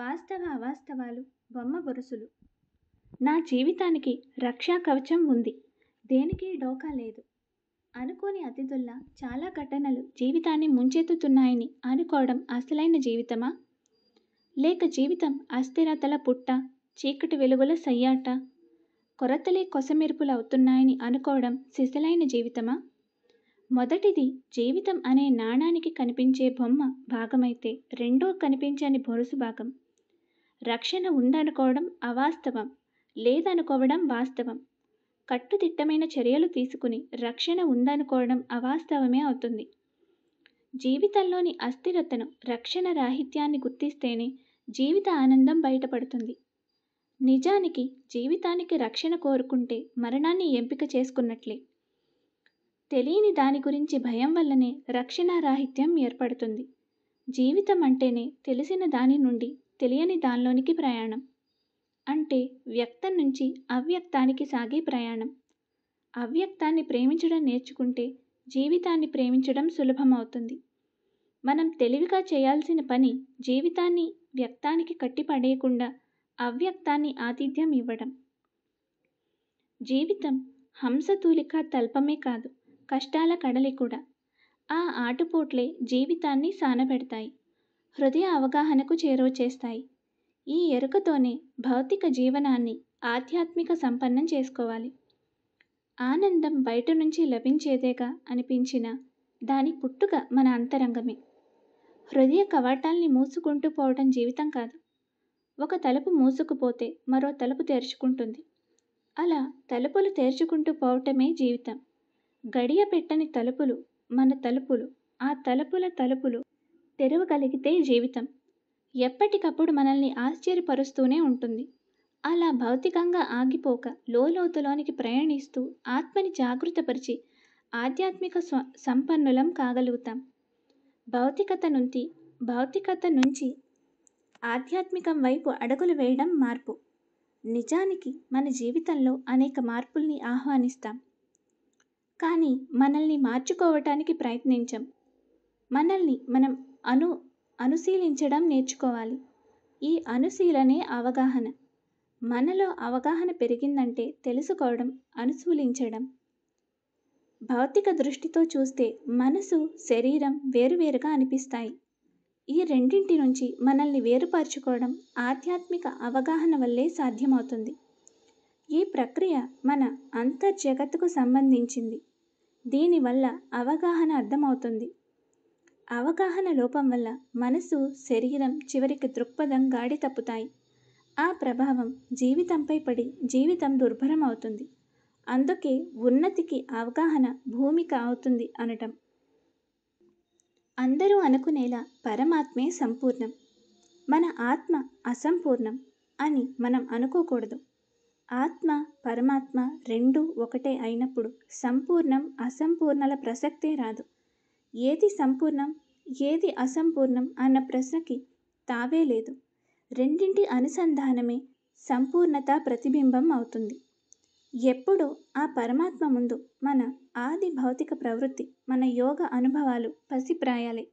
వాస్తవ అవాస్తవాలు బొమ్మ బొరుసులు నా జీవితానికి రక్షా కవచం ఉంది దేనికి డోకా లేదు అనుకోని అతిథుల్లా చాలా ఘటనలు జీవితాన్ని ముంచెత్తుతున్నాయని అనుకోవడం అసలైన జీవితమా లేక జీవితం అస్థిరతల పుట్ట చీకటి వెలుగుల సయ్యాట కొరతలే అవుతున్నాయని అనుకోవడం సిసలైన జీవితమా మొదటిది జీవితం అనే నాణానికి కనిపించే బొమ్మ భాగమైతే రెండో కనిపించని బొరుసు భాగం రక్షణ ఉందనుకోవడం అవాస్తవం లేదనుకోవడం వాస్తవం కట్టుదిట్టమైన చర్యలు తీసుకుని రక్షణ ఉందనుకోవడం అవాస్తవమే అవుతుంది జీవితంలోని అస్థిరతను రక్షణ రాహిత్యాన్ని గుర్తిస్తేనే జీవిత ఆనందం బయటపడుతుంది నిజానికి జీవితానికి రక్షణ కోరుకుంటే మరణాన్ని ఎంపిక చేసుకున్నట్లే తెలియని దాని గురించి భయం వల్లనే రక్షణారాహిత్యం ఏర్పడుతుంది జీవితం అంటేనే తెలిసిన దాని నుండి తెలియని దానిలోనికి ప్రయాణం అంటే వ్యక్తం నుంచి అవ్యక్తానికి సాగే ప్రయాణం అవ్యక్తాన్ని ప్రేమించడం నేర్చుకుంటే జీవితాన్ని ప్రేమించడం సులభమవుతుంది మనం తెలివిగా చేయాల్సిన పని జీవితాన్ని వ్యక్తానికి కట్టిపడేయకుండా అవ్యక్తాన్ని ఆతిథ్యం ఇవ్వడం జీవితం హంసతూలిక తల్పమే కాదు కష్టాల కడలి కూడా ఆ ఆటుపోట్లే జీవితాన్ని సానబెడతాయి హృదయ అవగాహనకు చేరువ చేస్తాయి ఈ ఎరుకతోనే భౌతిక జీవనాన్ని ఆధ్యాత్మిక సంపన్నం చేసుకోవాలి ఆనందం బయట నుంచి లభించేదేగా అనిపించిన దాని పుట్టుక మన అంతరంగమే హృదయ కవాటాల్ని మూసుకుంటూ పోవడం జీవితం కాదు ఒక తలుపు మూసుకుపోతే మరో తలుపు తెరుచుకుంటుంది అలా తలుపులు తెరుచుకుంటూ పోవటమే జీవితం గడియ పెట్టని తలుపులు మన తలుపులు ఆ తలుపుల తలుపులు తెరవగలిగితే జీవితం ఎప్పటికప్పుడు మనల్ని ఆశ్చర్యపరుస్తూనే ఉంటుంది అలా భౌతికంగా ఆగిపోక లోలోతులోనికి ప్రయాణిస్తూ ఆత్మని జాగృతపరిచి ఆధ్యాత్మిక స్వ సంపన్నులం కాగలుగుతాం భౌతికత నుంచి భౌతికత నుంచి ఆధ్యాత్మికం వైపు అడుగులు వేయడం మార్పు నిజానికి మన జీవితంలో అనేక మార్పుల్ని ఆహ్వానిస్తాం కానీ మనల్ని మార్చుకోవటానికి ప్రయత్నించం మనల్ని మనం అను అనుశీలించడం నేర్చుకోవాలి ఈ అనుశీలనే అవగాహన మనలో అవగాహన పెరిగిందంటే తెలుసుకోవడం అనుశూలించడం భౌతిక దృష్టితో చూస్తే మనసు శరీరం వేరువేరుగా అనిపిస్తాయి ఈ రెండింటి నుంచి మనల్ని వేరుపరచుకోవడం ఆధ్యాత్మిక అవగాహన వల్లే సాధ్యమవుతుంది ఈ ప్రక్రియ మన అంతర్జగత్తుకు సంబంధించింది దీనివల్ల అవగాహన అర్థమవుతుంది అవగాహన లోపం వల్ల మనసు శరీరం చివరికి దృక్పథం గాడి తప్పుతాయి ఆ ప్రభావం జీవితంపై పడి జీవితం దుర్భరం అవుతుంది అందుకే ఉన్నతికి అవగాహన భూమిక అవుతుంది అనటం అందరూ అనుకునేలా పరమాత్మే సంపూర్ణం మన ఆత్మ అసంపూర్ణం అని మనం అనుకోకూడదు ఆత్మ పరమాత్మ రెండూ ఒకటే అయినప్పుడు సంపూర్ణం అసంపూర్ణల ప్రసక్తే రాదు ఏది సంపూర్ణం ఏది అసంపూర్ణం అన్న ప్రశ్నకి తావే లేదు రెండింటి అనుసంధానమే సంపూర్ణత ప్రతిబింబం అవుతుంది ఎప్పుడు ఆ పరమాత్మ ముందు మన ఆది భౌతిక ప్రవృత్తి మన యోగ అనుభవాలు పసిప్రాయాలే